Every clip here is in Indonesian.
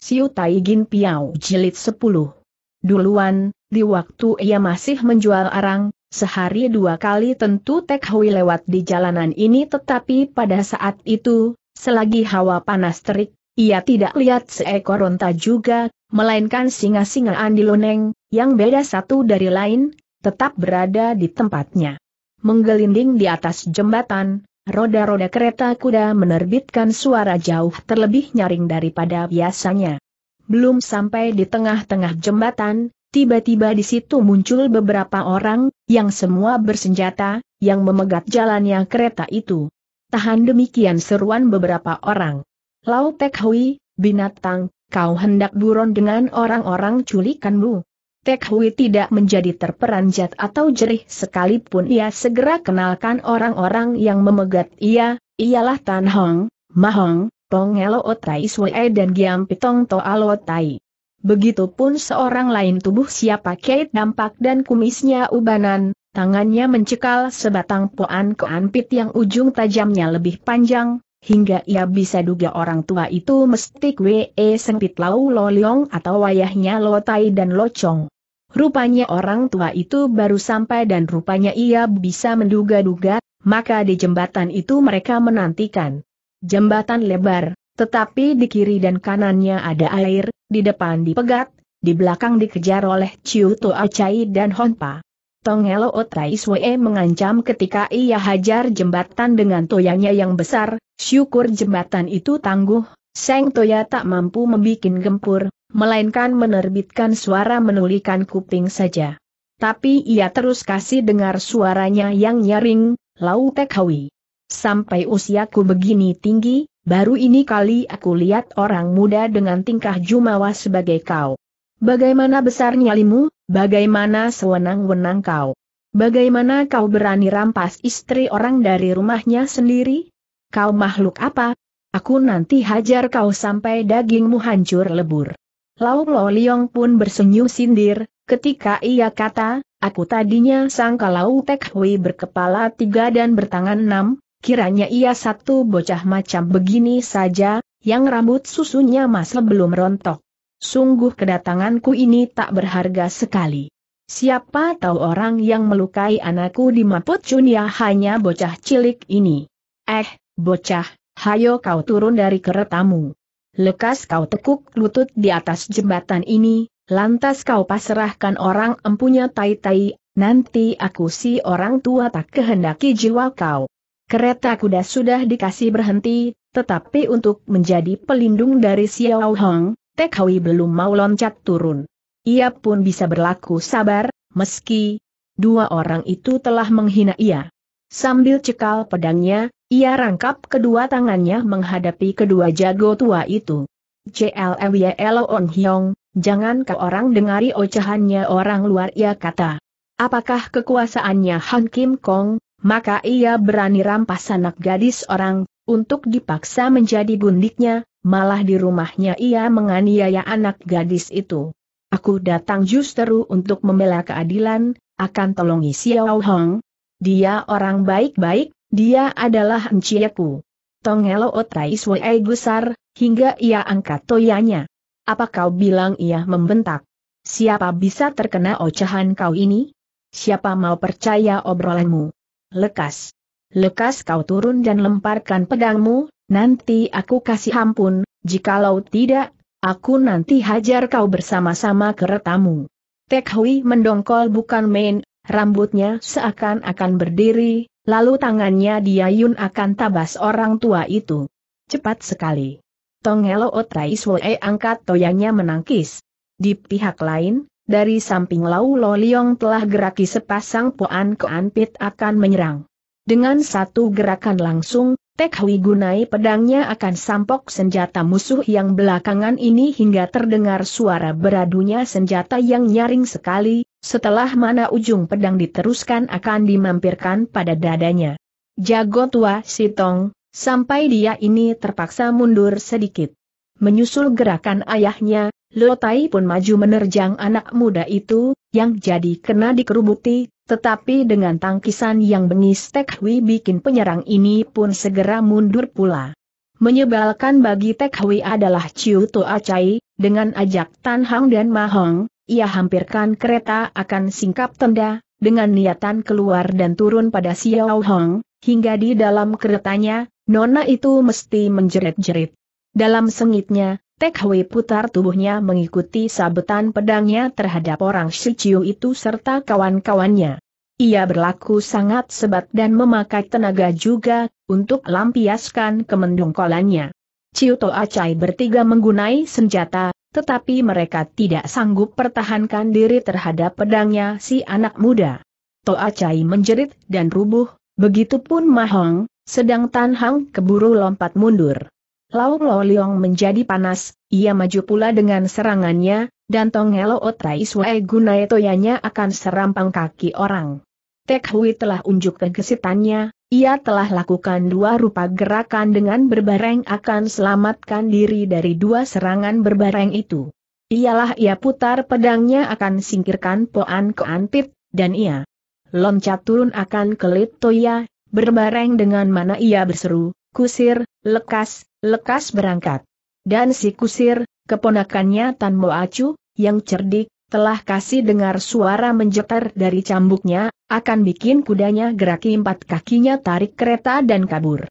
Siu Tai Gin Piao Jilid 10. Duluan, di waktu ia masih menjual arang, sehari dua kali tentu Tek Hui lewat di jalanan ini tetapi pada saat itu, selagi hawa panas terik, ia tidak lihat seekor ronta juga, melainkan singa singa di Loneng, yang beda satu dari lain, tetap berada di tempatnya. Menggelinding di atas jembatan, Roda-roda kereta kuda menerbitkan suara jauh terlebih nyaring daripada biasanya. Belum sampai di tengah-tengah jembatan, tiba-tiba di situ muncul beberapa orang, yang semua bersenjata, yang memegat jalannya kereta itu. Tahan demikian seruan beberapa orang. Lau Tek Hui, binatang, kau hendak buron dengan orang-orang culikanmu. Tek Hui tidak menjadi terperanjat atau jerih sekalipun ia segera kenalkan orang-orang yang memegat ia, ialah Tan Hong, Mahong, Pong Elo Otai Swee dan Giam Pitong To Alo Begitupun seorang lain tubuh siapa kait dampak dan kumisnya ubanan, tangannya mencekal sebatang poan keanpit yang ujung tajamnya lebih panjang, hingga ia bisa duga orang tua itu mesti Kwe Sengpit Lau Lo Leong atau wayahnya Lo Tai dan Lo Chong. Rupanya orang tua itu baru sampai dan rupanya ia bisa menduga-duga, maka di jembatan itu mereka menantikan. Jembatan lebar, tetapi di kiri dan kanannya ada air, di depan dipegat, di belakang dikejar oleh Chiu Toa Chai dan Honpa. Tongelo Otrai Swe mengancam ketika ia hajar jembatan dengan toyanya yang besar, syukur jembatan itu tangguh, Seng Toya tak mampu membuat gempur, melainkan menerbitkan suara menulikan kuping saja. Tapi ia terus kasih dengar suaranya yang nyaring, lau tekhawi. Sampai usiaku begini tinggi, baru ini kali aku lihat orang muda dengan tingkah jumawa sebagai kau. Bagaimana besarnya limu? Bagaimana sewenang-wenang kau? Bagaimana kau berani rampas istri orang dari rumahnya sendiri? Kau makhluk apa? Aku nanti hajar kau sampai dagingmu hancur lebur. Lau Lo Liong pun bersenyum sindir, ketika ia kata, aku tadinya sangka Lau Tek Hui berkepala tiga dan bertangan enam, kiranya ia satu bocah macam begini saja, yang rambut susunya masih belum rontok. Sungguh kedatanganku ini tak berharga sekali. Siapa tahu orang yang melukai anakku di Maput Cunia hanya bocah cilik ini. Eh, bocah, hayo kau turun dari keretamu. Lekas kau tekuk lutut di atas jembatan ini, lantas kau pasrahkan orang empunya tai-tai, nanti aku si orang tua tak kehendaki jiwa kau. Kereta kuda sudah dikasih berhenti, tetapi untuk menjadi pelindung dari Xiao Hong, Tekawi belum mau loncat turun. Ia pun bisa berlaku sabar, meski dua orang itu telah menghina ia. Sambil cekal pedangnya, ia rangkap kedua tangannya menghadapi kedua jago tua itu. JLMYLO On Hyong, jangan ke orang dengari ocehannya orang luar ia kata. Apakah kekuasaannya Han Kim Kong, maka ia berani rampas anak gadis orang, untuk dipaksa menjadi gundiknya, malah di rumahnya ia menganiaya anak gadis itu. Aku datang justru untuk membela keadilan, akan tolongi Xiao Hong. Dia orang baik-baik, dia adalah enciaku. Tongelo otai suai gusar, hingga ia angkat toyanya. Apa kau bilang ia membentak? Siapa bisa terkena ocehan kau ini? Siapa mau percaya obrolanmu? Lekas. Lekas kau turun dan lemparkan pedangmu, Nanti aku kasih ampun, jikalau tidak, aku nanti hajar kau bersama-sama keretamu. Tek Hui mendongkol bukan main, rambutnya seakan-akan berdiri, lalu tangannya diayun akan tabas orang tua itu. Cepat sekali. Tong Helo Otraiswoe angkat toyangnya menangkis. Di pihak lain, dari samping Lau Lo Liong telah geraki sepasang Poan keanpit akan menyerang. Dengan satu gerakan langsung, Tek Hui gunai pedangnya akan sampok senjata musuh yang belakangan ini hingga terdengar suara beradunya senjata yang nyaring sekali, setelah mana ujung pedang diteruskan akan dimampirkan pada dadanya. Jago tua Sitong, sampai dia ini terpaksa mundur sedikit. Menyusul gerakan ayahnya, Lo Tai pun maju menerjang anak muda itu, yang jadi kena dikerubuti, tetapi dengan tangkisan yang bengis Tek Hui bikin penyerang ini pun segera mundur pula. Menyebalkan bagi Tek Hui adalah Chiu Toa Acai, dengan ajak Tan Hang dan Mahong, ia hampirkan kereta akan singkap tenda, dengan niatan keluar dan turun pada Xiao Hong, hingga di dalam keretanya, Nona itu mesti menjerit-jerit. Dalam sengitnya, Tek Hui putar tubuhnya mengikuti sabetan pedangnya terhadap orang Shiciu itu serta kawan-kawannya. Ia berlaku sangat sebat dan memakai tenaga juga, untuk lampiaskan kemendongkolannya. Ciuto Acai bertiga menggunai senjata, tetapi mereka tidak sanggup pertahankan diri terhadap pedangnya si anak muda. Toa Cai menjerit dan rubuh, begitupun Mahong, sedang Tan Hang keburu lompat mundur. Lau Lo Leong menjadi panas, ia maju pula dengan serangannya, dan Tong Helo Otai Suai gunai toyanya akan serampang kaki orang. Tek Hui telah unjuk kegesitannya, ia telah lakukan dua rupa gerakan dengan berbareng akan selamatkan diri dari dua serangan berbareng itu. Ialah ia putar pedangnya akan singkirkan Poan ke dan ia loncat turun akan kelit Toya, berbareng dengan mana ia berseru, kusir, lekas, lekas berangkat. Dan si kusir, keponakannya Tan Mo Acu, yang cerdik, telah kasih dengar suara menjetar dari cambuknya, akan bikin kudanya geraki empat kakinya tarik kereta dan kabur.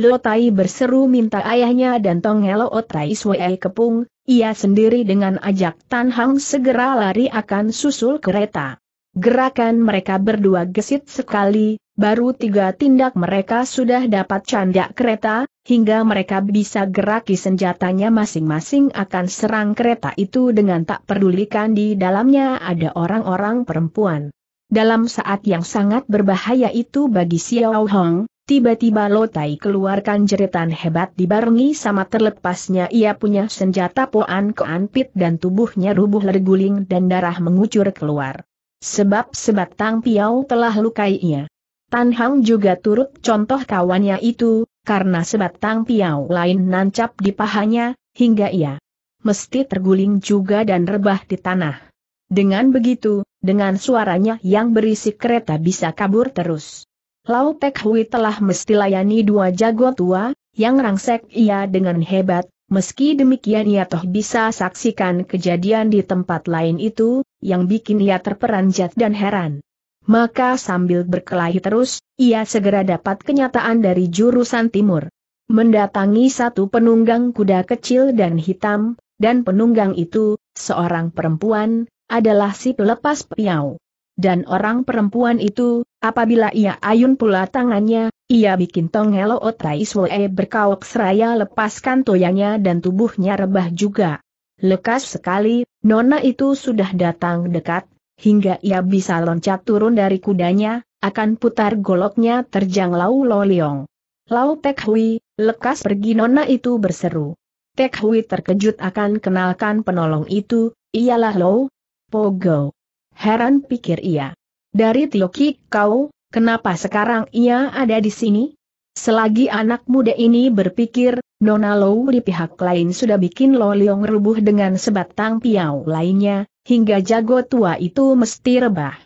Lotai berseru minta ayahnya dan Tong Helo Otai Swee kepung, ia sendiri dengan ajak Tan Hang segera lari akan susul kereta. Gerakan mereka berdua gesit sekali, Baru tiga tindak mereka sudah dapat candak kereta, hingga mereka bisa geraki senjatanya masing-masing akan serang kereta itu dengan tak pedulikan di dalamnya ada orang-orang perempuan. Dalam saat yang sangat berbahaya itu bagi Xiao Hong, tiba-tiba Lotai keluarkan jeritan hebat dibarengi sama terlepasnya ia punya senjata poan keanpit dan tubuhnya rubuh lerguling dan darah mengucur keluar. Sebab sebatang piau telah lukainya. Tan Hang juga turut contoh kawannya itu, karena sebatang piau lain nancap di pahanya, hingga ia mesti terguling juga dan rebah di tanah. Dengan begitu, dengan suaranya yang berisi kereta bisa kabur terus. Lau Tek Hui telah mesti layani dua jago tua, yang rangsek ia dengan hebat, meski demikian ia toh bisa saksikan kejadian di tempat lain itu, yang bikin ia terperanjat dan heran maka sambil berkelahi terus, ia segera dapat kenyataan dari jurusan timur. Mendatangi satu penunggang kuda kecil dan hitam, dan penunggang itu, seorang perempuan, adalah si pelepas piau. Dan orang perempuan itu, apabila ia ayun pula tangannya, ia bikin tong helo otai suwe berkaok seraya lepaskan toyanya dan tubuhnya rebah juga. Lekas sekali, nona itu sudah datang dekat, hingga ia bisa loncat turun dari kudanya, akan putar goloknya terjang Lau Lo Leong. Lau Tek Hui, lekas pergi nona itu berseru. Tek Hui terkejut akan kenalkan penolong itu, ialah Lau Pogo. Heran pikir ia. Dari Tioki kau, kenapa sekarang ia ada di sini? Selagi anak muda ini berpikir, Nona Lou di pihak lain sudah bikin Lo Leong rubuh dengan sebatang piau lainnya, hingga jago tua itu mesti rebah.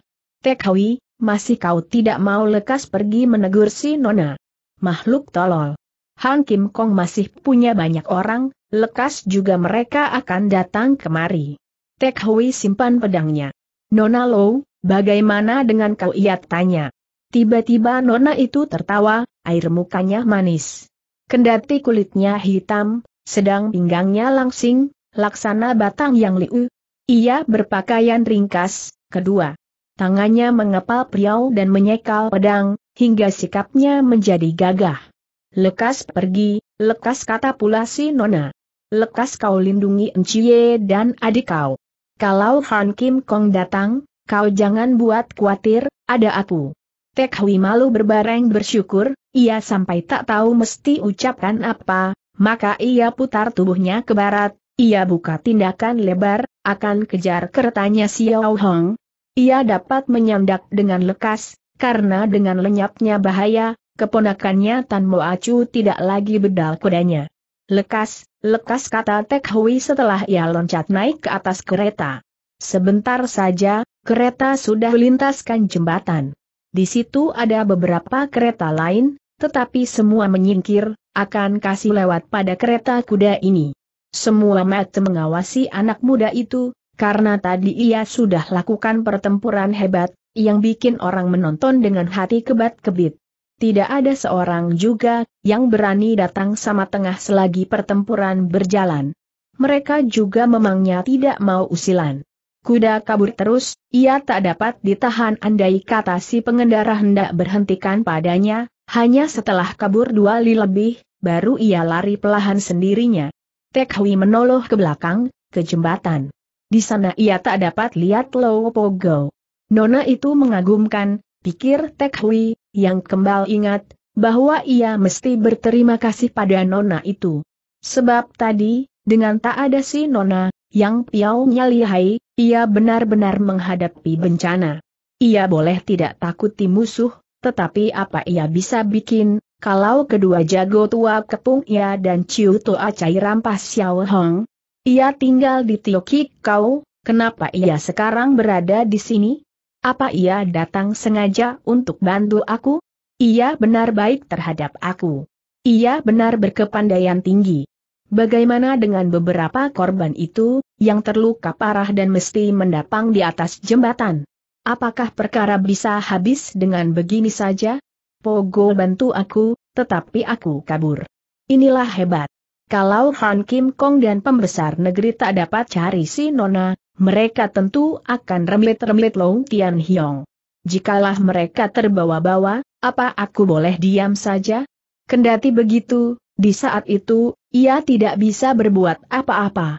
Hui, masih kau tidak mau lekas pergi menegur si Nona. Makhluk tolol. Han Kim Kong masih punya banyak orang, lekas juga mereka akan datang kemari. Hui simpan pedangnya. Nona Low, bagaimana dengan kau ia tanya. Tiba-tiba Nona itu tertawa, air mukanya manis. Kendati kulitnya hitam, sedang pinggangnya langsing, laksana batang yang liu, ia berpakaian ringkas, kedua. Tangannya mengepal priau dan menyekal pedang, hingga sikapnya menjadi gagah. Lekas pergi, lekas kata pula si Nona. Lekas kau lindungi Enciye dan adik kau. Kalau Han Kim Kong datang, kau jangan buat khawatir, ada aku. Tek Hui malu berbareng bersyukur, ia sampai tak tahu mesti ucapkan apa, maka ia putar tubuhnya ke barat, ia buka tindakan lebar, akan kejar keretanya Xiao Hong. Ia dapat menyandak dengan lekas, karena dengan lenyapnya bahaya, keponakannya Tan Mo Acu tidak lagi bedal kudanya. Lekas, lekas kata Tek Hui setelah ia loncat naik ke atas kereta. Sebentar saja, kereta sudah lintaskan jembatan. Di situ ada beberapa kereta lain, tetapi semua menyingkir, akan kasih lewat pada kereta kuda ini. Semua mata mengawasi anak muda itu, karena tadi ia sudah lakukan pertempuran hebat, yang bikin orang menonton dengan hati kebat-kebit. Tidak ada seorang juga yang berani datang sama tengah selagi pertempuran berjalan. Mereka juga memangnya tidak mau usilan. Kuda kabur terus, ia tak dapat ditahan andai kata si pengendara hendak berhentikan padanya, hanya setelah kabur dua li lebih, baru ia lari pelahan sendirinya. Tek Hui menoloh ke belakang, ke jembatan. Di sana ia tak dapat lihat Lo Pogo. Nona itu mengagumkan, pikir Tek Hui, yang kembali ingat, bahwa ia mesti berterima kasih pada Nona itu. Sebab tadi, dengan tak ada si Nona, yang piaunya lihai, ia benar-benar menghadapi bencana. Ia boleh tidak takuti musuh, tetapi apa ia bisa bikin, kalau kedua jago tua kepung ia dan Ciu Toa Cai rampas Xiao Hong. Ia tinggal di Tiokik Kau, kenapa ia sekarang berada di sini? Apa ia datang sengaja untuk bantu aku? Ia benar baik terhadap aku. Ia benar berkepandaian tinggi. Bagaimana dengan beberapa korban itu, yang terluka parah dan mesti mendapang di atas jembatan? Apakah perkara bisa habis dengan begini saja? Pogo bantu aku, tetapi aku kabur. Inilah hebat. Kalau Han Kim Kong dan pembesar negeri tak dapat cari si Nona, mereka tentu akan remlit-remlit Long Tian Hiong. Jikalah mereka terbawa-bawa, apa aku boleh diam saja? Kendati begitu, di saat itu, ia tidak bisa berbuat apa-apa.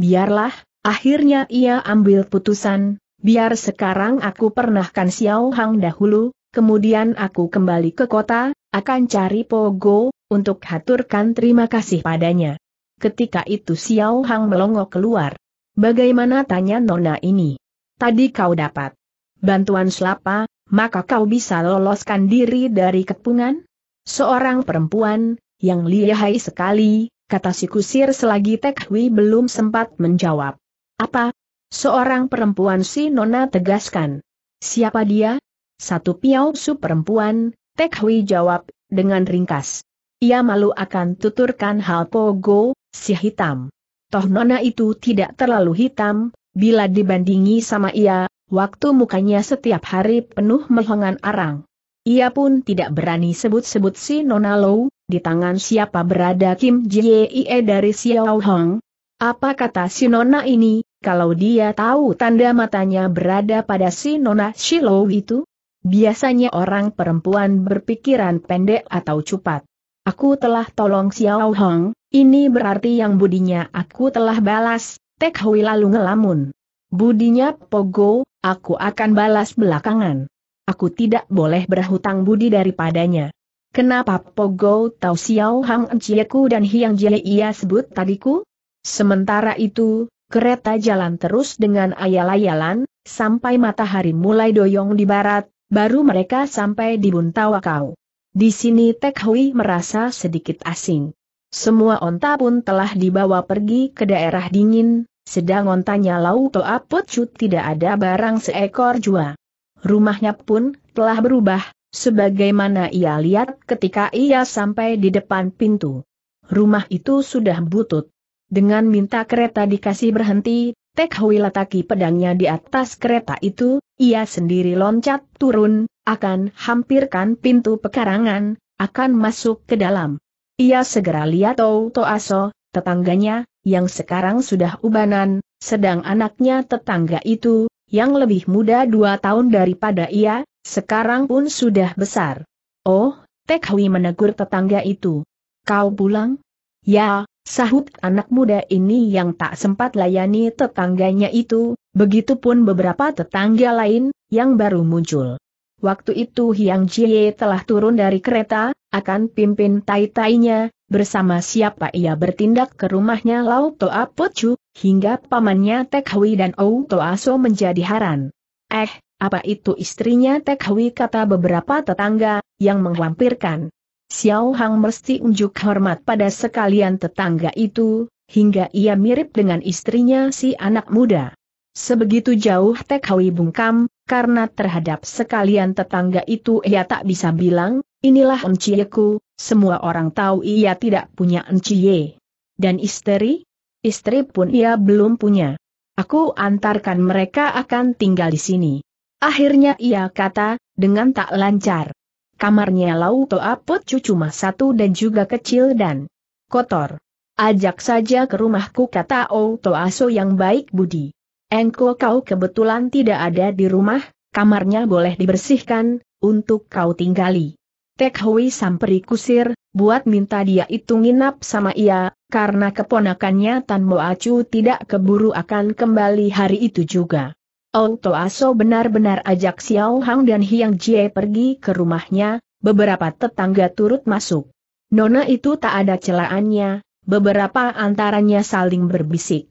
Biarlah, akhirnya ia ambil putusan, biar sekarang aku pernahkan Xiao Hang dahulu, kemudian aku kembali ke kota, akan cari Pogo, untuk haturkan terima kasih padanya. Ketika itu Xiao Hang melongo keluar. Bagaimana tanya Nona ini? Tadi kau dapat bantuan selapa, maka kau bisa loloskan diri dari kepungan? Seorang perempuan, yang lihai sekali, kata si kusir selagi Tek Hui belum sempat menjawab. Apa? Seorang perempuan si Nona tegaskan. Siapa dia? Satu piau su perempuan, Tek Hui jawab, dengan ringkas. Ia malu akan tuturkan hal Pogo, si hitam. Toh nona itu tidak terlalu hitam, bila dibandingi sama ia, waktu mukanya setiap hari penuh melongan arang. Ia pun tidak berani sebut-sebut si Nona Lou, di tangan siapa berada Kim Jie dari Xiao Hong. Apa kata si Nona ini, kalau dia tahu tanda matanya berada pada si Nona Shiloh itu? Biasanya orang perempuan berpikiran pendek atau cepat. Aku telah tolong Xiao Hong, ini berarti yang budinya aku telah balas, Tek Hui lalu ngelamun. Budinya Pogo, aku akan balas belakangan. Aku tidak boleh berhutang budi daripadanya. Kenapa Pogo tahu Xiao Hong Jieku dan Hiang Jie ia sebut tadiku? Sementara itu, kereta jalan terus dengan ayal-ayalan, sampai matahari mulai doyong di barat, Baru mereka sampai di Buntawakau. Di sini Tek Hui merasa sedikit asing. Semua onta pun telah dibawa pergi ke daerah dingin, sedang ontanya Lau Toa Pocut tidak ada barang seekor jua. Rumahnya pun telah berubah, sebagaimana ia lihat ketika ia sampai di depan pintu. Rumah itu sudah butut. Dengan minta kereta dikasih berhenti, Tek Hui letaki pedangnya di atas kereta itu, ia sendiri loncat turun, akan hampirkan pintu pekarangan, akan masuk ke dalam. Ia segera lihat To Toaso, tetangganya, yang sekarang sudah ubanan, sedang anaknya tetangga itu, yang lebih muda dua tahun daripada ia, sekarang pun sudah besar. Oh, Tek Hui menegur tetangga itu. Kau pulang? Ya, Sahut anak muda ini yang tak sempat layani tetangganya itu, begitupun beberapa tetangga lain, yang baru muncul. Waktu itu Hyang Jie telah turun dari kereta, akan pimpin tai-tainya, bersama siapa ia bertindak ke rumahnya Lau Toa Pocu, hingga pamannya Tek Hui dan Ou Toa So menjadi haran. Eh, apa itu istrinya Tek Hui kata beberapa tetangga, yang menghampirkan. Xiao Hang mesti unjuk hormat pada sekalian tetangga itu, hingga ia mirip dengan istrinya si anak muda. Sebegitu jauh Tek Hui bungkam, karena terhadap sekalian tetangga itu ia tak bisa bilang, inilah enciyeku, semua orang tahu ia tidak punya enciye. Dan istri? Istri pun ia belum punya. Aku antarkan mereka akan tinggal di sini. Akhirnya ia kata, dengan tak lancar. Kamarnya lau pot cucu cuma satu dan juga kecil dan kotor. Ajak saja ke rumahku kata O Aso yang baik budi. Engko kau kebetulan tidak ada di rumah, kamarnya boleh dibersihkan, untuk kau tinggali. Tek Hui samperi kusir, buat minta dia itu nginap sama ia, karena keponakannya Tan Moacu tidak keburu akan kembali hari itu juga. Onto Aso benar-benar ajak Xiao Hang dan Hiang Jie pergi ke rumahnya, beberapa tetangga turut masuk. Nona itu tak ada celaannya, beberapa antaranya saling berbisik.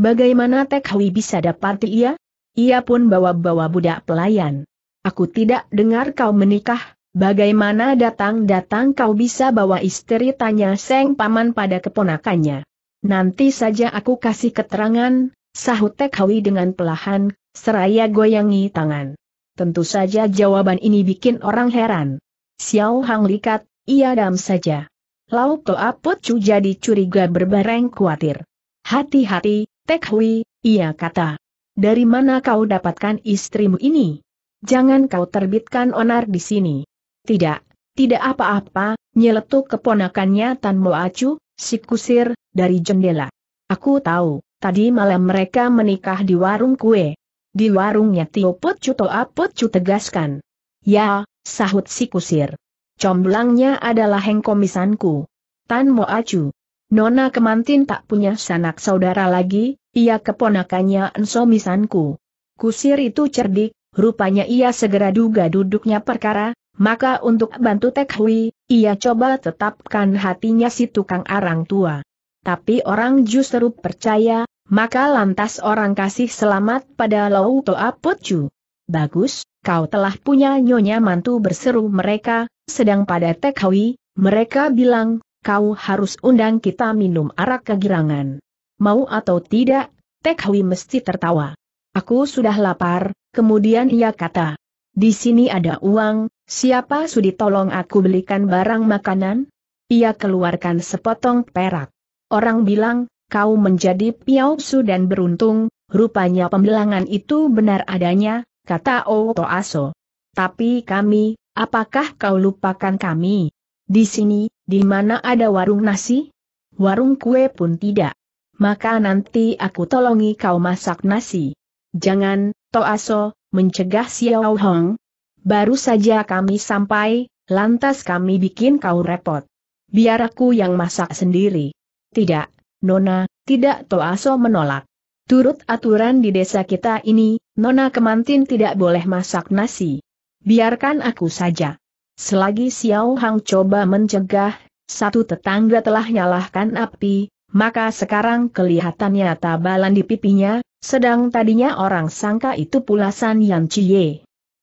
Bagaimana Tek Hui bisa dapat ia? Ia pun bawa-bawa budak pelayan. Aku tidak dengar kau menikah, bagaimana datang-datang kau bisa bawa istri tanya Seng Paman pada keponakannya. Nanti saja aku kasih keterangan, sahut Tek Hui dengan pelahan, Seraya goyangi tangan. Tentu saja jawaban ini bikin orang heran. Xiao Hang likat, ia dam saja. Lau Toa Chu jadi curiga berbareng khawatir. Hati-hati, Tek Hui, ia kata. Dari mana kau dapatkan istrimu ini? Jangan kau terbitkan onar di sini. Tidak, tidak apa-apa, nyeletuk keponakannya Tan acu, si kusir, dari jendela. Aku tahu, tadi malam mereka menikah di warung kue di warungnya Tio Putcu Toa Putcu tegaskan. Ya, sahut si kusir. Comblangnya adalah hengkomisanku. Tan Mo Acu. Nona Kemantin tak punya sanak saudara lagi, ia keponakannya Enso Misanku. Kusir itu cerdik, rupanya ia segera duga duduknya perkara, maka untuk bantu Tek Hui, ia coba tetapkan hatinya si tukang arang tua. Tapi orang justru percaya, maka lantas orang kasih selamat pada Lou Toa Pocu. Bagus, kau telah punya nyonya mantu berseru mereka, sedang pada Tekhawi, mereka bilang, kau harus undang kita minum arak kegirangan. Mau atau tidak, Tekhawi mesti tertawa. Aku sudah lapar, kemudian ia kata, di sini ada uang, siapa sudi tolong aku belikan barang makanan? Ia keluarkan sepotong perak. Orang bilang, kau menjadi piausu dan beruntung, rupanya pembelangan itu benar adanya, kata Oto Aso. Tapi kami, apakah kau lupakan kami? Di sini, di mana ada warung nasi? Warung kue pun tidak. Maka nanti aku tolongi kau masak nasi. Jangan, Toaso, mencegah Xiao Hong. Baru saja kami sampai, lantas kami bikin kau repot. Biar aku yang masak sendiri. Tidak, Nona, tidak Toaso menolak. Turut aturan di desa kita ini, Nona Kemantin tidak boleh masak nasi. Biarkan aku saja. Selagi Xiao Hang coba mencegah, satu tetangga telah nyalahkan api, maka sekarang kelihatannya tabalan di pipinya, sedang tadinya orang sangka itu pulasan Yang Cie.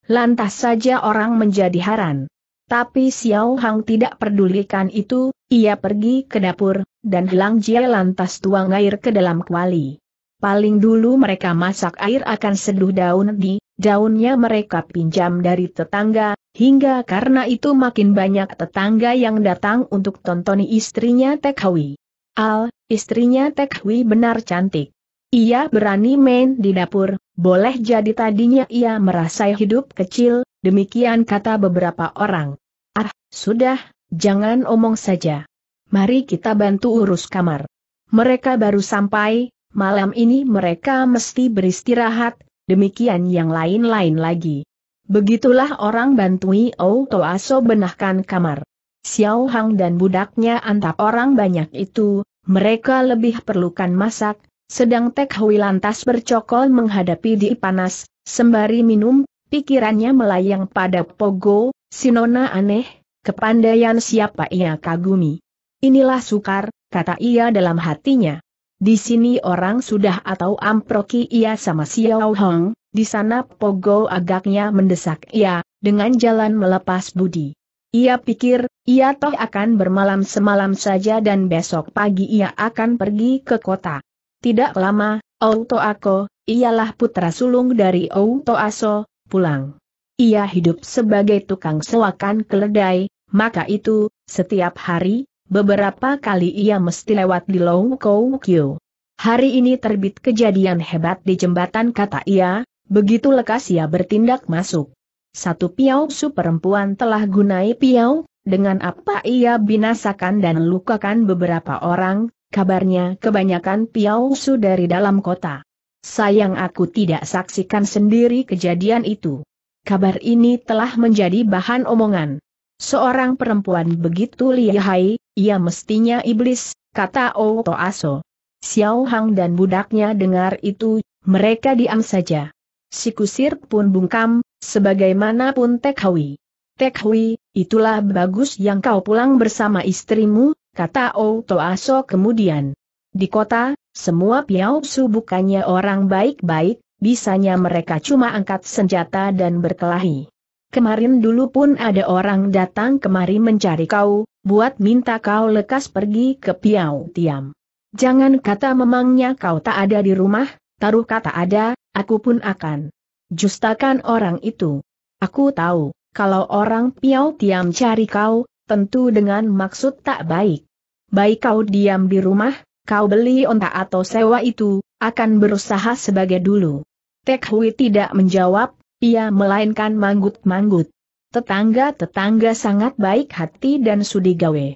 Lantas saja orang menjadi haran. Tapi Xiao Hang tidak pedulikan itu, ia pergi ke dapur, dan Hilang Jie lantas tuang air ke dalam kuali. Paling dulu mereka masak air akan seduh daun di, daunnya mereka pinjam dari tetangga, hingga karena itu makin banyak tetangga yang datang untuk tontoni istrinya Hui. Al, istrinya Tekhawi benar cantik. Ia berani main di dapur, boleh jadi tadinya ia merasa hidup kecil, demikian kata beberapa orang. Ah, sudah, jangan omong saja. Mari kita bantu urus kamar. Mereka baru sampai, malam ini mereka mesti beristirahat, demikian yang lain-lain lagi. Begitulah orang bantui Ou Toaso benahkan kamar. Xiao Hang dan budaknya antap orang banyak itu, mereka lebih perlukan masak, sedang Tek Hui lantas bercokol menghadapi di panas, sembari minum, pikirannya melayang pada Pogo, Sinona aneh, kepandaian siapa ia kagumi. Inilah sukar, kata ia dalam hatinya. Di sini orang sudah atau amproki ia sama Xiao Hong, di sana Pogo agaknya mendesak ia, dengan jalan melepas budi. Ia pikir, ia toh akan bermalam semalam saja dan besok pagi ia akan pergi ke kota. Tidak lama, Outo Ako, ialah putra sulung dari Outo Aso, pulang. Ia hidup sebagai tukang sewakan keledai, maka itu, setiap hari, beberapa kali ia mesti lewat di Long Kou Hari ini terbit kejadian hebat di jembatan kata ia, begitu lekas ia bertindak masuk. Satu piau su perempuan telah gunai piau, dengan apa ia binasakan dan lukakan beberapa orang, kabarnya kebanyakan piausu dari dalam kota. Sayang aku tidak saksikan sendiri kejadian itu. Kabar ini telah menjadi bahan omongan. Seorang perempuan begitu lihai, ia mestinya iblis, kata Oto Aso. Xiao Hang dan budaknya dengar itu, mereka diam saja. Si kusir pun bungkam, sebagaimanapun Tek Hui. Tek Hui, itulah bagus yang kau pulang bersama istrimu, kata Outo Aso kemudian. Di kota, semua Piau Su bukannya orang baik-baik, bisanya mereka cuma angkat senjata dan berkelahi. Kemarin dulu pun ada orang datang kemari mencari kau, buat minta kau lekas pergi ke Piau Tiam. Jangan kata memangnya kau tak ada di rumah, taruh kata ada, aku pun akan. Justakan orang itu. Aku tahu, kalau orang Piau Tiam cari kau, tentu dengan maksud tak baik. Baik kau diam di rumah, kau beli onta atau sewa itu, akan berusaha sebagai dulu. Tek Hui tidak menjawab, ia melainkan manggut-manggut. Tetangga-tetangga sangat baik hati dan sudi gawe.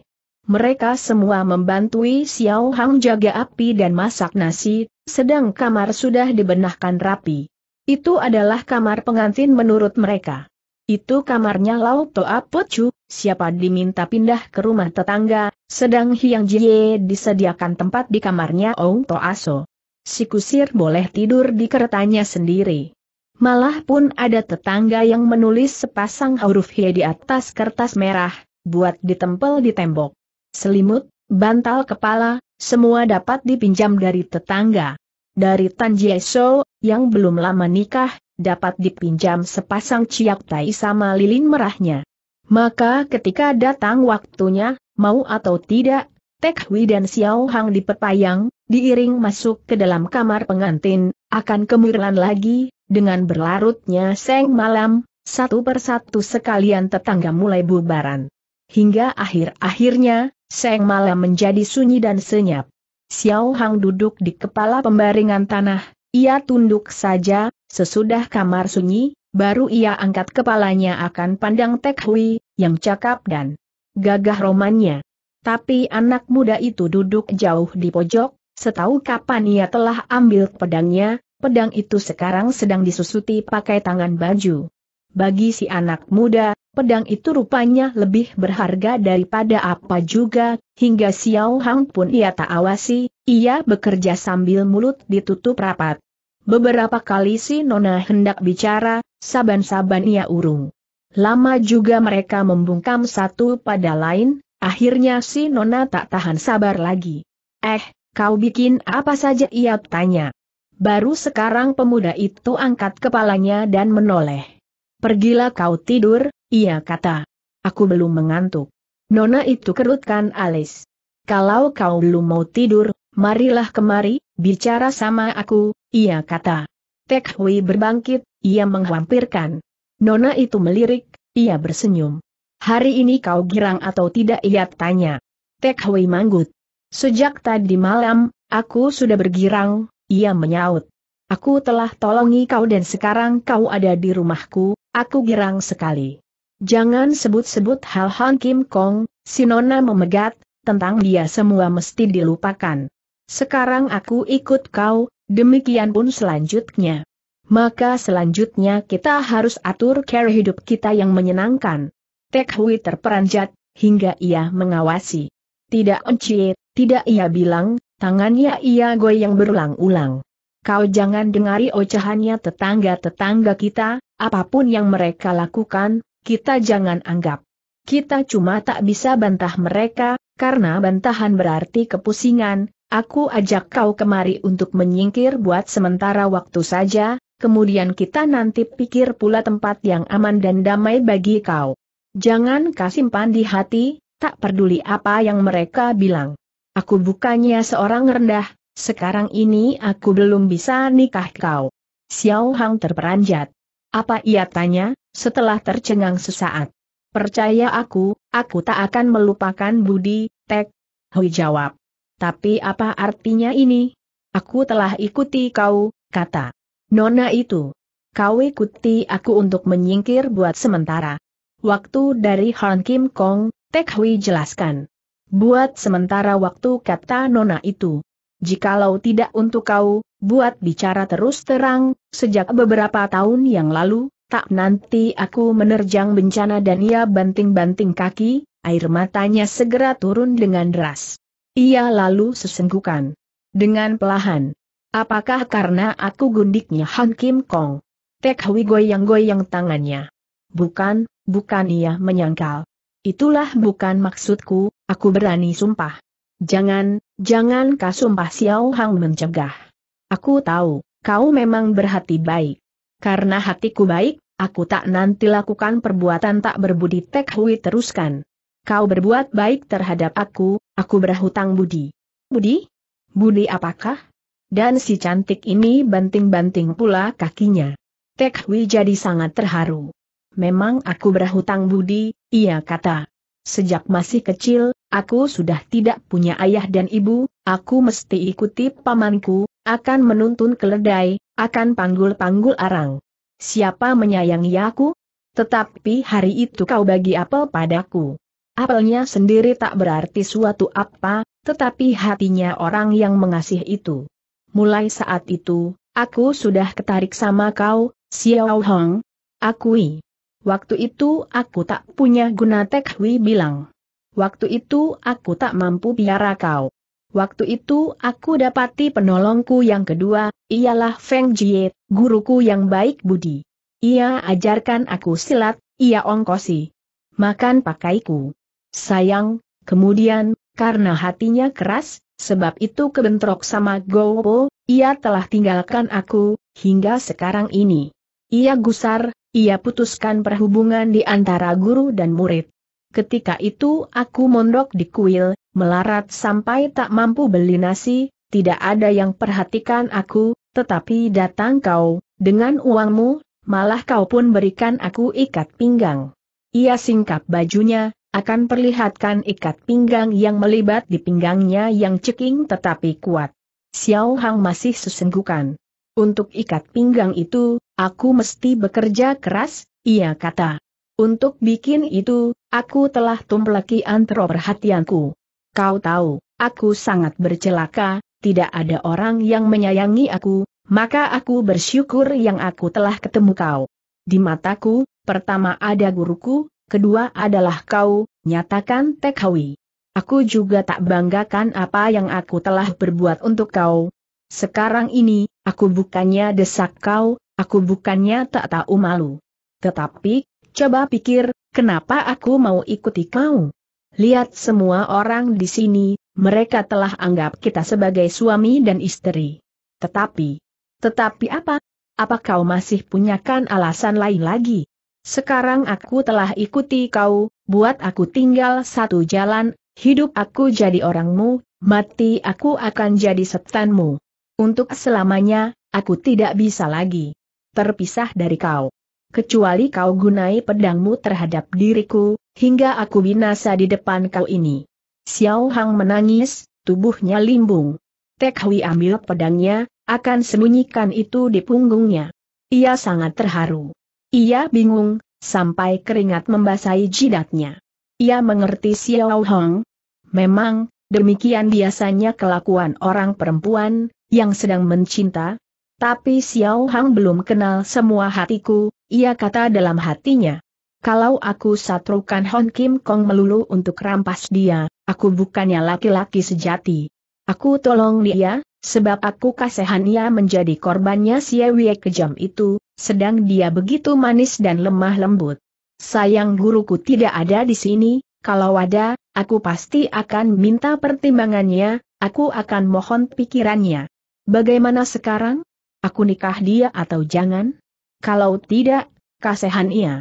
Mereka semua membantui Xiao Hang jaga api dan masak nasi, sedang kamar sudah dibenahkan rapi. Itu adalah kamar pengantin menurut mereka. Itu kamarnya Lau Toa Pocu, siapa diminta pindah ke rumah tetangga, sedang Hiang Jie disediakan tempat di kamarnya Ong Toa So. Si kusir boleh tidur di keretanya sendiri. Malah pun ada tetangga yang menulis sepasang huruf Hie di atas kertas merah, buat ditempel di tembok. Selimut, bantal kepala, semua dapat dipinjam dari tetangga. Dari Tan Jie So, yang belum lama nikah, dapat dipinjam sepasang ciak tai sama lilin merahnya. Maka ketika datang waktunya, mau atau tidak, Tek Hui dan Xiao Hang diperpayang, diiring masuk ke dalam kamar pengantin, akan kemurilan lagi, dengan berlarutnya seng malam, satu persatu sekalian tetangga mulai bubaran. Hingga akhir-akhirnya, seng malam menjadi sunyi dan senyap. Xiao Hang duduk di kepala pembaringan tanah, ia tunduk saja, sesudah kamar sunyi, baru ia angkat kepalanya akan pandang Tek Hui, yang cakap dan gagah romannya. Tapi anak muda itu duduk jauh di pojok, setahu kapan ia telah ambil pedangnya, pedang itu sekarang sedang disusuti pakai tangan baju. Bagi si anak muda, pedang itu rupanya lebih berharga daripada apa juga, hingga Xiao Hang pun ia tak awasi, ia bekerja sambil mulut ditutup rapat. Beberapa kali si Nona hendak bicara, saban-saban ia urung. Lama juga mereka membungkam satu pada lain, akhirnya si Nona tak tahan sabar lagi. Eh, kau bikin apa saja ia tanya. Baru sekarang pemuda itu angkat kepalanya dan menoleh. Pergilah kau tidur, ia kata. Aku belum mengantuk. Nona itu kerutkan alis. Kalau kau belum mau tidur, marilah kemari, bicara sama aku, ia kata. Tek Hui berbangkit, ia menghampirkan. Nona itu melirik, ia bersenyum. Hari ini kau girang atau tidak ia tanya. Tek Hui manggut. Sejak tadi malam, aku sudah bergirang, ia menyaut. Aku telah tolongi kau dan sekarang kau ada di rumahku, aku girang sekali. Jangan sebut-sebut hal Han Kim Kong, Sinona memegat, tentang dia semua mesti dilupakan. Sekarang aku ikut kau, demikian pun selanjutnya. Maka selanjutnya kita harus atur care hidup kita yang menyenangkan. Tek Hui terperanjat, hingga ia mengawasi. Tidak encik, tidak ia bilang, tangannya ia goyang berulang-ulang. Kau jangan dengari ocehannya tetangga-tetangga kita, apapun yang mereka lakukan, kita jangan anggap. Kita cuma tak bisa bantah mereka, karena bantahan berarti kepusingan, aku ajak kau kemari untuk menyingkir buat sementara waktu saja, kemudian kita nanti pikir pula tempat yang aman dan damai bagi kau. Jangan kau simpan di hati, tak peduli apa yang mereka bilang. Aku bukannya seorang rendah, sekarang ini aku belum bisa nikah kau. Xiao Hang terperanjat. Apa ia tanya, setelah tercengang sesaat. Percaya aku, aku tak akan melupakan Budi, Tek. Hui jawab. Tapi apa artinya ini? Aku telah ikuti kau, kata. Nona itu. Kau ikuti aku untuk menyingkir buat sementara. Waktu dari Han Kim Kong, Tek Hui jelaskan. Buat sementara waktu kata Nona itu. Jikalau tidak untuk kau, buat bicara terus terang, sejak beberapa tahun yang lalu, tak nanti aku menerjang bencana dan ia banting-banting kaki, air matanya segera turun dengan deras. Ia lalu sesenggukan. Dengan pelahan. Apakah karena aku gundiknya Han Kim Kong? Tek Hui goyang-goyang tangannya. Bukan, bukan ia menyangkal. Itulah bukan maksudku, aku berani sumpah. Jangan, Jangan kasumpah Xiao Hang mencegah. Aku tahu, kau memang berhati baik. Karena hatiku baik, aku tak nanti lakukan perbuatan tak berbudi Tek Hui teruskan. Kau berbuat baik terhadap aku, aku berhutang budi. Budi? Budi apakah? Dan si cantik ini banting-banting pula kakinya. Tek Hui jadi sangat terharu. Memang aku berhutang budi, ia kata. Sejak masih kecil, aku sudah tidak punya ayah dan ibu, aku mesti ikuti pamanku, akan menuntun keledai, akan panggul-panggul arang. Siapa menyayangi aku? Tetapi hari itu kau bagi apel padaku. Apelnya sendiri tak berarti suatu apa, tetapi hatinya orang yang mengasih itu. Mulai saat itu, aku sudah ketarik sama kau, Xiao Hong. Akui. Waktu itu aku tak punya guna Tek Hui bilang. Waktu itu aku tak mampu biara kau. Waktu itu aku dapati penolongku yang kedua, ialah Feng Jie, guruku yang baik budi. Ia ajarkan aku silat, ia ongkosi. Makan pakaiku. Sayang, kemudian, karena hatinya keras, sebab itu kebentrok sama Gopo, ia telah tinggalkan aku, hingga sekarang ini. Ia gusar, ia putuskan perhubungan di antara guru dan murid. Ketika itu aku mondok di kuil, melarat sampai tak mampu beli nasi, tidak ada yang perhatikan aku, tetapi datang kau, dengan uangmu, malah kau pun berikan aku ikat pinggang. Ia singkap bajunya, akan perlihatkan ikat pinggang yang melibat di pinggangnya yang ceking tetapi kuat. Xiao Hang masih sesenggukan. Untuk ikat pinggang itu, aku mesti bekerja keras, ia kata. Untuk bikin itu, aku telah tumpleki antro perhatianku. Kau tahu, aku sangat bercelaka, tidak ada orang yang menyayangi aku, maka aku bersyukur yang aku telah ketemu kau. Di mataku, pertama ada guruku, kedua adalah kau, nyatakan Tekhawi. Aku juga tak banggakan apa yang aku telah berbuat untuk kau. Sekarang ini, aku bukannya desak kau, aku bukannya tak tahu malu. Tetapi, Coba pikir, kenapa aku mau ikuti kau? Lihat semua orang di sini, mereka telah anggap kita sebagai suami dan istri. Tetapi, tetapi apa? Apa kau masih punyakan alasan lain lagi? Sekarang aku telah ikuti kau, buat aku tinggal satu jalan, hidup aku jadi orangmu, mati aku akan jadi setanmu. Untuk selamanya, aku tidak bisa lagi terpisah dari kau kecuali kau gunai pedangmu terhadap diriku, hingga aku binasa di depan kau ini. Xiao Hang menangis, tubuhnya limbung. Tek Hui ambil pedangnya, akan sembunyikan itu di punggungnya. Ia sangat terharu. Ia bingung, sampai keringat membasahi jidatnya. Ia mengerti Xiao Hang. Memang, demikian biasanya kelakuan orang perempuan, yang sedang mencinta, tapi Xiao Hang belum kenal semua hatiku, ia kata dalam hatinya. Kalau aku satrukan Hon Kim Kong melulu untuk rampas dia, aku bukannya laki-laki sejati. Aku tolong dia, sebab aku kasihan ia menjadi korbannya si Ewe kejam itu, sedang dia begitu manis dan lemah lembut. Sayang guruku tidak ada di sini, kalau ada, aku pasti akan minta pertimbangannya, aku akan mohon pikirannya. Bagaimana sekarang? Aku nikah dia atau jangan? Kalau tidak, kasihan ia.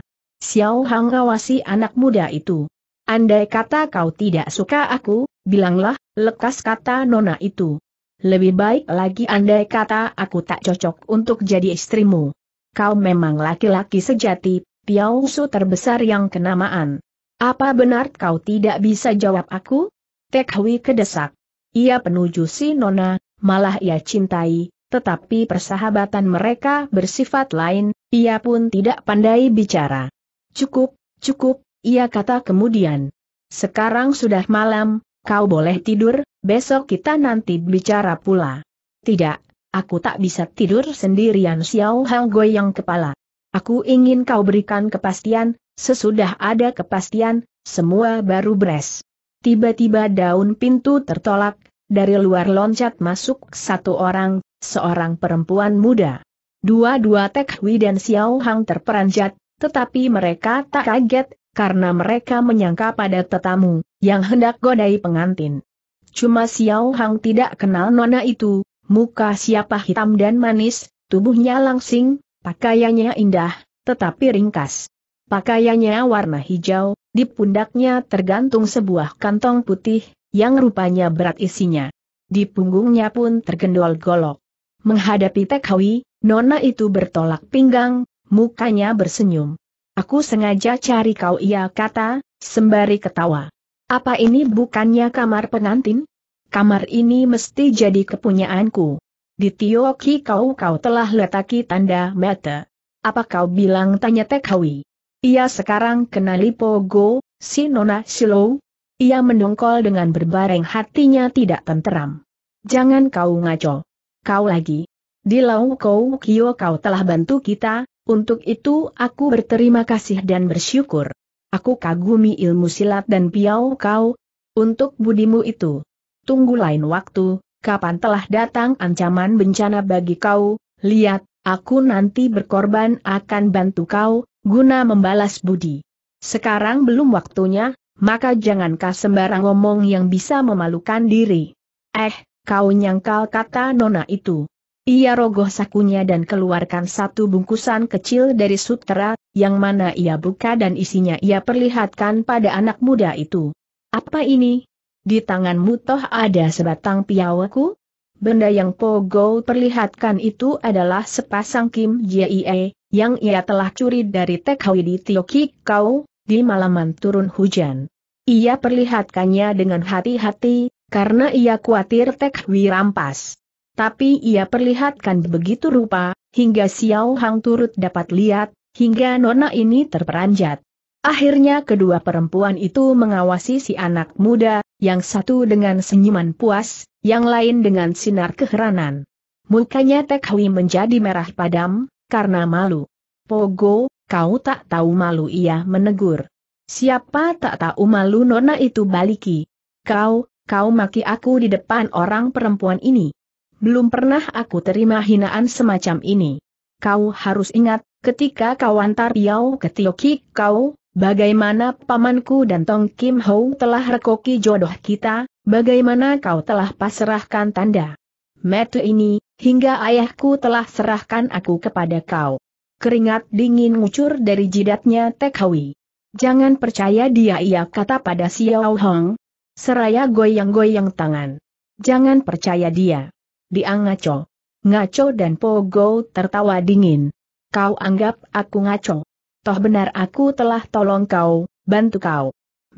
Xiao Hang awasi anak muda itu. Andai kata kau tidak suka aku, bilanglah, lekas kata nona itu. Lebih baik lagi andai kata aku tak cocok untuk jadi istrimu. Kau memang laki-laki sejati, Piao Su terbesar yang kenamaan. Apa benar kau tidak bisa jawab aku? Tek Hui kedesak. Ia penuju si nona, malah ia cintai, tetapi persahabatan mereka bersifat lain, ia pun tidak pandai bicara. Cukup, cukup, ia kata kemudian. Sekarang sudah malam, kau boleh tidur, besok kita nanti bicara pula. Tidak, aku tak bisa tidur sendirian Xiao Hang goyang kepala. Aku ingin kau berikan kepastian, sesudah ada kepastian, semua baru beres. Tiba-tiba daun pintu tertolak, dari luar loncat masuk satu orang, seorang perempuan muda. Dua-dua Tek Hui dan Xiao Hang terperanjat, tetapi mereka tak kaget, karena mereka menyangka pada tetamu, yang hendak godai pengantin. Cuma Xiao Hang tidak kenal nona itu, muka siapa hitam dan manis, tubuhnya langsing, pakaiannya indah, tetapi ringkas. Pakaiannya warna hijau, di pundaknya tergantung sebuah kantong putih, yang rupanya berat isinya. Di punggungnya pun tergendol golok. Menghadapi Tekhawi, Nona itu bertolak pinggang, mukanya bersenyum. Aku sengaja cari kau ia kata, sembari ketawa. Apa ini bukannya kamar pengantin? Kamar ini mesti jadi kepunyaanku. Di Tioki kau kau telah letaki tanda mata. Apa kau bilang tanya Tekhawi? Ia sekarang kenali Pogo, si Nona Silou, ia mendongkol dengan berbareng hatinya tidak tenteram. Jangan kau ngaco. Kau lagi. Di Lau Kau kio kau telah bantu kita, untuk itu aku berterima kasih dan bersyukur. Aku kagumi ilmu silat dan piau kau, untuk budimu itu. Tunggu lain waktu, kapan telah datang ancaman bencana bagi kau, lihat, aku nanti berkorban akan bantu kau, guna membalas budi. Sekarang belum waktunya, maka jangankah sembarang ngomong yang bisa memalukan diri. Eh, kau nyangkal kata nona itu. Ia rogoh sakunya dan keluarkan satu bungkusan kecil dari sutera, yang mana ia buka dan isinya ia perlihatkan pada anak muda itu. Apa ini? Di tanganmu toh ada sebatang piawaku? Benda yang Pogo perlihatkan itu adalah sepasang Kim Jie, yang ia telah curi dari Tek di Tiokik kau, di malaman turun hujan. Ia perlihatkannya dengan hati-hati, karena ia khawatir Tek rampas. Tapi ia perlihatkan begitu rupa, hingga Xiao Hang turut dapat lihat, hingga nona ini terperanjat. Akhirnya kedua perempuan itu mengawasi si anak muda, yang satu dengan senyuman puas, yang lain dengan sinar keheranan. Mukanya Tek menjadi merah padam, karena malu. Pogo, kau tak tahu malu ia menegur. Siapa tak tahu malu nona itu baliki. Kau, kau maki aku di depan orang perempuan ini. Belum pernah aku terima hinaan semacam ini. Kau harus ingat, ketika kau antar Piau ke Tioki, kau, bagaimana pamanku dan Tong Kim Ho telah rekoki jodoh kita, bagaimana kau telah pasrahkan tanda. Metu ini, hingga ayahku telah serahkan aku kepada kau keringat dingin ngucur dari jidatnya Tek Hawi. Jangan percaya dia ia kata pada Xiao Hong. Seraya goyang-goyang tangan. Jangan percaya dia. Dia ngaco. Ngaco dan Pogo tertawa dingin. Kau anggap aku ngaco. Toh benar aku telah tolong kau, bantu kau.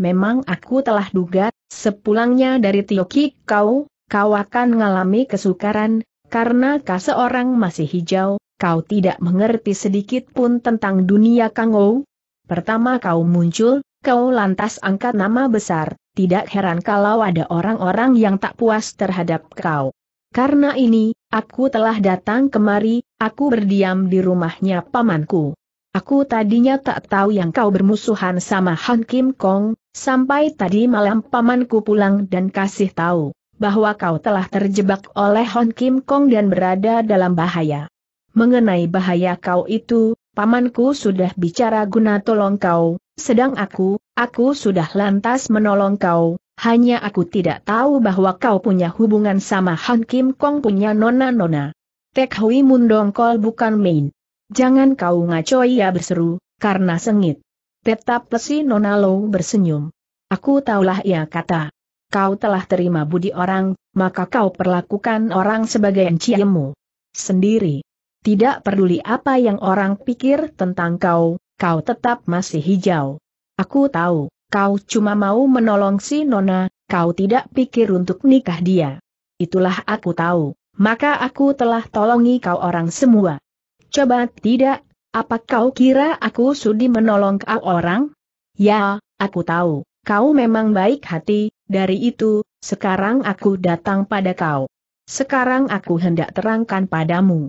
Memang aku telah duga, sepulangnya dari Tioki kau, kau akan mengalami kesukaran, karena kau seorang masih hijau, kau tidak mengerti sedikit pun tentang dunia Kangou? Pertama kau muncul, kau lantas angkat nama besar, tidak heran kalau ada orang-orang yang tak puas terhadap kau. Karena ini, aku telah datang kemari, aku berdiam di rumahnya pamanku. Aku tadinya tak tahu yang kau bermusuhan sama Han Kim Kong, sampai tadi malam pamanku pulang dan kasih tahu bahwa kau telah terjebak oleh Han Kim Kong dan berada dalam bahaya. Mengenai bahaya kau itu, pamanku sudah bicara guna tolong kau, sedang aku, aku sudah lantas menolong kau, hanya aku tidak tahu bahwa kau punya hubungan sama Han Kim Kong punya nona-nona. Tek Hui mundongkol bukan main. Jangan kau ngaco ia berseru, karena sengit. Tetap lesi nona lo bersenyum. Aku taulah ya kata. Kau telah terima budi orang, maka kau perlakukan orang sebagai enciamu. sendiri. Tidak peduli apa yang orang pikir tentang kau, kau tetap masih hijau. Aku tahu, kau cuma mau menolong si Nona, kau tidak pikir untuk nikah dia. Itulah aku tahu, maka aku telah tolongi kau orang semua. Coba tidak, apa kau kira aku sudi menolong kau orang? Ya, aku tahu, kau memang baik hati, dari itu, sekarang aku datang pada kau. Sekarang aku hendak terangkan padamu.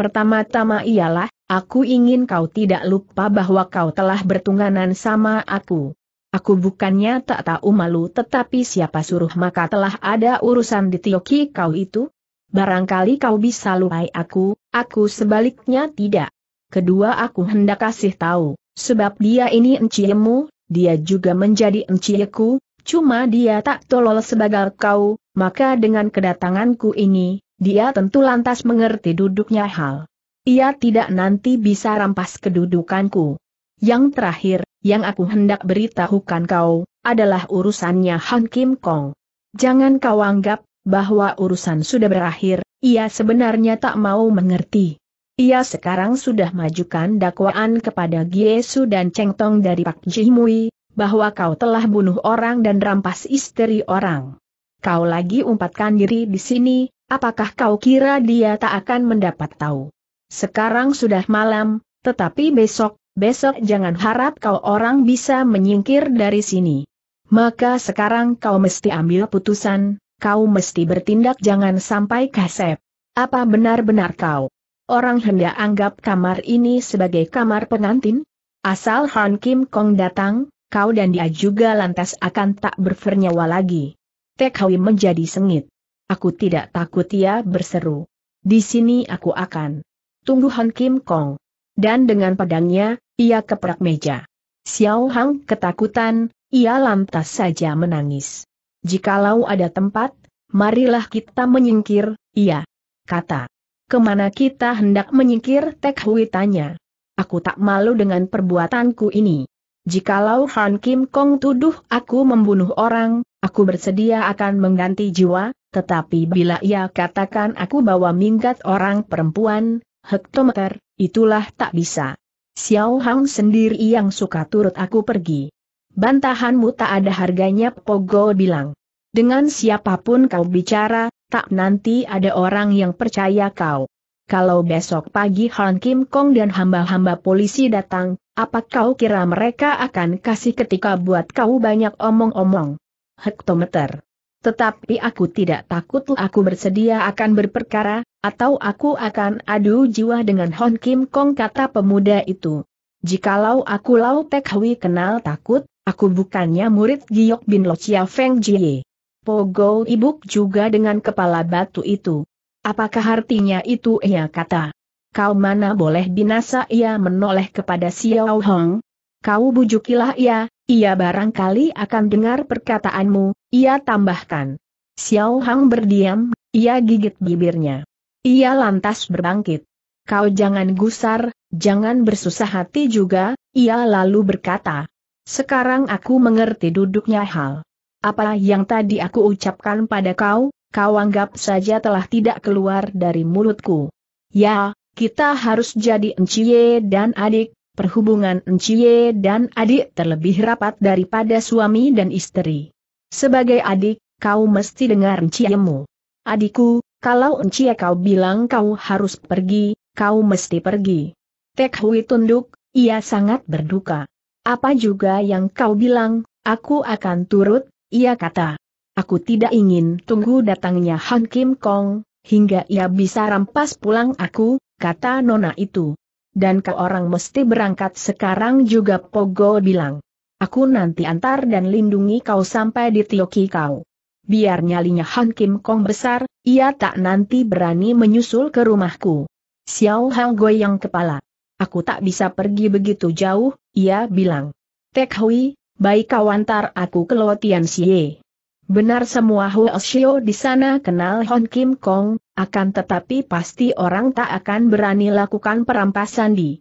Pertama-tama ialah, aku ingin kau tidak lupa bahwa kau telah bertunganan sama aku. Aku bukannya tak tahu malu tetapi siapa suruh maka telah ada urusan di Tioki kau itu? Barangkali kau bisa lupai aku, aku sebaliknya tidak. Kedua aku hendak kasih tahu, sebab dia ini enciemu, dia juga menjadi encieku, cuma dia tak tolol sebagai kau, maka dengan kedatanganku ini, dia tentu lantas mengerti duduknya hal. Ia tidak nanti bisa rampas kedudukanku. Yang terakhir, yang aku hendak beritahukan kau, adalah urusannya Han Kim Kong. Jangan kau anggap bahwa urusan sudah berakhir, ia sebenarnya tak mau mengerti. Ia sekarang sudah majukan dakwaan kepada Giesu dan Cheng Tong dari Pak Jimui, bahwa kau telah bunuh orang dan rampas istri orang. Kau lagi umpatkan diri di sini, Apakah kau kira dia tak akan mendapat tahu? Sekarang sudah malam, tetapi besok, besok jangan harap kau orang bisa menyingkir dari sini. Maka sekarang kau mesti ambil putusan, kau mesti bertindak jangan sampai kasep. Apa benar-benar kau? Orang hendak anggap kamar ini sebagai kamar pengantin? Asal Han Kim Kong datang, kau dan dia juga lantas akan tak bernyawa lagi. Tek Hui menjadi sengit. Aku tidak takut ia berseru. Di sini aku akan. Tunggu Han Kim Kong. Dan dengan pedangnya, ia keprak meja. Xiao Hang ketakutan, ia lantas saja menangis. Jikalau ada tempat, marilah kita menyingkir, ia kata. Kemana kita hendak menyingkir? Tek Hui tanya. Aku tak malu dengan perbuatanku ini. Jikalau Han Kim Kong tuduh aku membunuh orang, aku bersedia akan mengganti jiwa, tetapi bila ia katakan aku bawa minggat orang perempuan, hektometer, itulah tak bisa. Xiao Hang sendiri yang suka turut aku pergi. Bantahanmu tak ada harganya Pogo bilang. Dengan siapapun kau bicara, tak nanti ada orang yang percaya kau. Kalau besok pagi Han Kim Kong dan hamba-hamba polisi datang, apa kau kira mereka akan kasih ketika buat kau banyak omong-omong? Hektometer. Tetapi aku tidak takut aku bersedia akan berperkara, atau aku akan adu jiwa dengan Hon Kim Kong kata pemuda itu. Jikalau aku Lau Tek Hui kenal takut, aku bukannya murid Giok Bin Lo Chia Feng Jie. Pogo ibuk juga dengan kepala batu itu. Apakah artinya itu ia kata? Kau mana boleh binasa ia menoleh kepada Xiao Hong? Kau bujukilah ia, ia barangkali akan dengar perkataanmu, ia tambahkan. Xiao Hang berdiam, ia gigit bibirnya. Ia lantas berbangkit. Kau jangan gusar, jangan bersusah hati juga, ia lalu berkata. Sekarang aku mengerti duduknya hal. Apa yang tadi aku ucapkan pada kau, kau anggap saja telah tidak keluar dari mulutku. Ya, kita harus jadi enciye dan adik, perhubungan Encie dan adik terlebih rapat daripada suami dan istri. Sebagai adik, kau mesti dengar Enciyemu. Adikku, kalau Encie kau bilang kau harus pergi, kau mesti pergi. Tek Hui tunduk, ia sangat berduka. Apa juga yang kau bilang, aku akan turut, ia kata. Aku tidak ingin tunggu datangnya Han Kim Kong, hingga ia bisa rampas pulang aku, kata nona itu dan ke orang mesti berangkat sekarang juga Pogo bilang. Aku nanti antar dan lindungi kau sampai di Tioki kau. Biar nyalinya Han Kim Kong besar, ia tak nanti berani menyusul ke rumahku. Xiao Hao goyang kepala. Aku tak bisa pergi begitu jauh, ia bilang. Tek Hui, baik kau antar aku ke Lotian Xie. Benar semua Huo Xiao di sana kenal Han Kim Kong, akan tetapi pasti orang tak akan berani lakukan perampasan di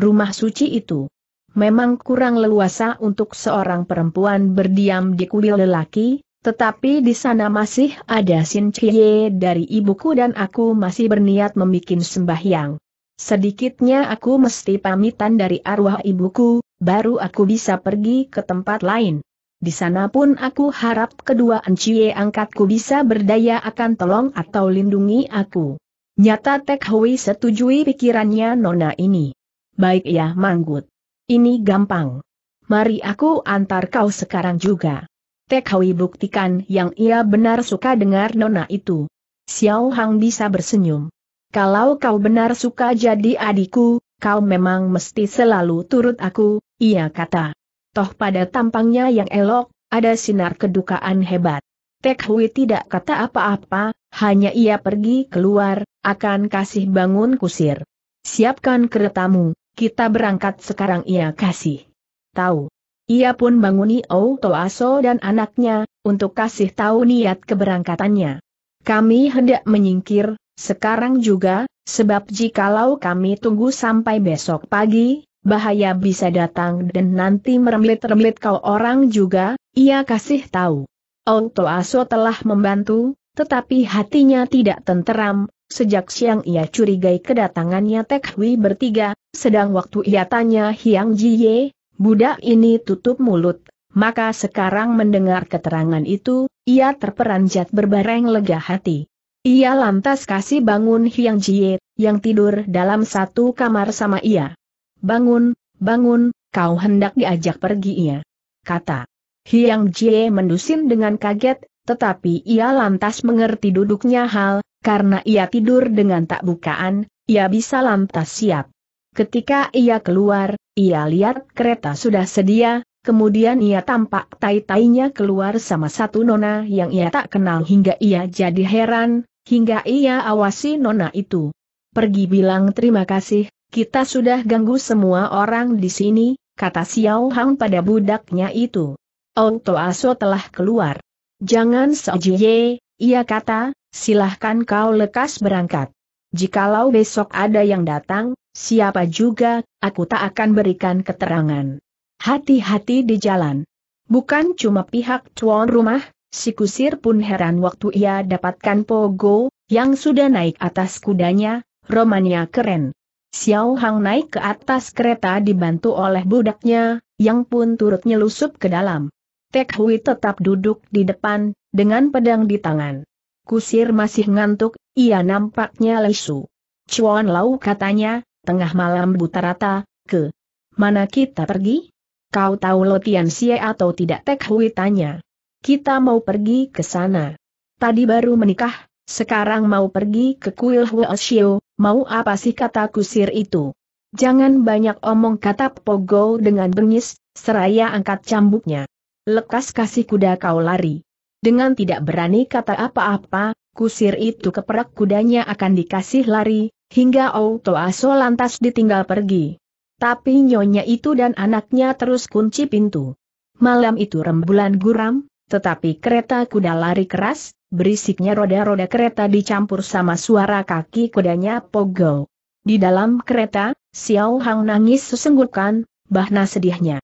rumah suci itu. Memang kurang leluasa untuk seorang perempuan berdiam di kuil lelaki, tetapi di sana masih ada Sin Chie dari ibuku dan aku masih berniat membuat sembahyang. Sedikitnya aku mesti pamitan dari arwah ibuku, baru aku bisa pergi ke tempat lain. Di sana pun aku harap kedua encie angkatku bisa berdaya akan tolong atau lindungi aku. Nyata Tek Hui setujui pikirannya nona ini. Baik ya Manggut. Ini gampang. Mari aku antar kau sekarang juga. Tek Hui buktikan yang ia benar suka dengar nona itu. Xiao Hang bisa bersenyum. Kalau kau benar suka jadi adikku, kau memang mesti selalu turut aku, ia kata. Toh pada tampangnya yang elok, ada sinar kedukaan hebat. Tek Hui tidak kata apa-apa, hanya ia pergi keluar, akan kasih bangun kusir. Siapkan keretamu, kita berangkat sekarang ia kasih. Tahu. Ia pun banguni Ou Aso dan anaknya, untuk kasih tahu niat keberangkatannya. Kami hendak menyingkir, sekarang juga, sebab jikalau kami tunggu sampai besok pagi, bahaya bisa datang dan nanti merembet-rembet kau orang juga, ia kasih tahu. Ong Toaso telah membantu, tetapi hatinya tidak tenteram, sejak siang ia curigai kedatangannya Tek Hui bertiga, sedang waktu ia tanya Hiang Ye, budak ini tutup mulut, maka sekarang mendengar keterangan itu, ia terperanjat berbareng lega hati. Ia lantas kasih bangun Hyang Jie, yang tidur dalam satu kamar sama ia. Bangun, bangun, kau hendak diajak pergi ia. Kata. Hiang Jie mendusin dengan kaget, tetapi ia lantas mengerti duduknya hal, karena ia tidur dengan tak bukaan, ia bisa lantas siap. Ketika ia keluar, ia lihat kereta sudah sedia, kemudian ia tampak tai-tainya keluar sama satu nona yang ia tak kenal hingga ia jadi heran, hingga ia awasi nona itu. Pergi bilang terima kasih, kita sudah ganggu semua orang di sini, kata Xiao Hang pada budaknya itu. Auto Aso telah keluar. Jangan Ye, ia kata, silahkan kau lekas berangkat. Jikalau besok ada yang datang, siapa juga, aku tak akan berikan keterangan. Hati-hati di jalan. Bukan cuma pihak tuan rumah, si kusir pun heran waktu ia dapatkan Pogo, yang sudah naik atas kudanya, romannya keren. Xiao Hang naik ke atas kereta dibantu oleh budaknya, yang pun turut nyelusup ke dalam. Tek Hui tetap duduk di depan, dengan pedang di tangan. Kusir masih ngantuk, ia nampaknya lesu. Chuan Lau katanya, tengah malam buta rata, ke mana kita pergi? Kau tahu Lotian Xie atau tidak Tek Hui tanya. Kita mau pergi ke sana. Tadi baru menikah, sekarang mau pergi ke kuil Huo Xiu, mau apa sih kata kusir itu? Jangan banyak omong kata Pogo dengan bengis, seraya angkat cambuknya. Lekas kasih kuda kau lari. Dengan tidak berani kata apa-apa, kusir itu keperak kudanya akan dikasih lari, hingga Auto Aso lantas ditinggal pergi. Tapi nyonya itu dan anaknya terus kunci pintu. Malam itu rembulan guram, tetapi kereta kuda lari keras, Berisiknya roda-roda kereta dicampur sama suara kaki kudanya Pogo. Di dalam kereta, Xiao Hang nangis sesenggukan, bahna sedihnya.